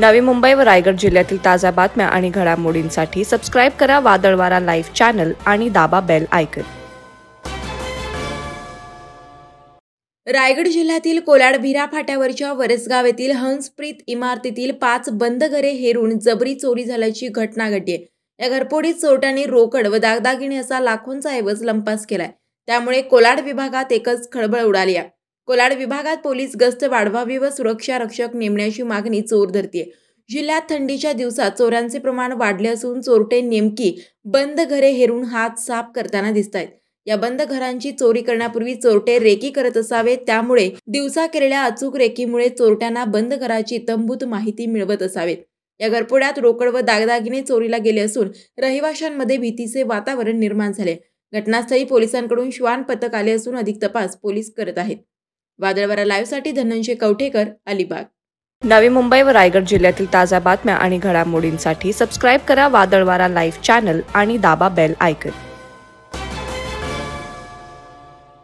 नवी मुंबई व रायगड जिल्ह्यातील ताज्या बातम्या आणि घडामोडींसाठी सबस्क्राईब करा वादळवारा लाईव्ह चॅनल आणि दाबा बेल आयकन रायगड जिल्ह्यातील कोलाड भिरा फाट्यावरच्या वरसगाव येथील हंसप्रीत इमारतीतील पाच बंद घरे हेरून जबरी चोरी झाल्याची घटना घडली या घरपोडीत चोरट्यांनी रोकड व दागदागिने असा लाखोंचा ऐवज लंपास केलाय त्यामुळे कोलाड विभागात एकच खळबळ उडाली आहे कोलाड विभागात पोलीस गस्त वाढवावी व सुरक्षा रक्षक नेमण्याची मागणी चोर धरतीये जिल्ह्यात थंडीच्या दिवसात चोरांचे प्रमाण वाढले असून चोरटे नेमकी बंद घरे हेरून हात साफ करताना दिसत या बंद घरांची चोरी करण्यापूर्वी चोरटे रेकी करत असावे त्यामुळे दिवसा केलेल्या अचूक रेकीमुळे चोरट्यांना बंद घराची तंबूत माहिती मिळवत असावेत या घरपुड्यात रोकड व दागदागिने चोरीला गेले असून रहिवाशांमध्ये भीतीचे वातावरण निर्माण झाले घटनास्थळी पोलिसांकडून श्वान पथक आले असून अधिक तपास पोलीस करत आहेत वादळवारा लाईव्हसाठी धनंजय कवठेकर अलिबाग नवी मुंबई व रायगड जिल्ह्यातील ताज्या बातम्या आणि घडामोडींसाठी सबस्क्राईब करा वादळवारा लाईव्ह चॅनल आणि दाबा बेल आयकन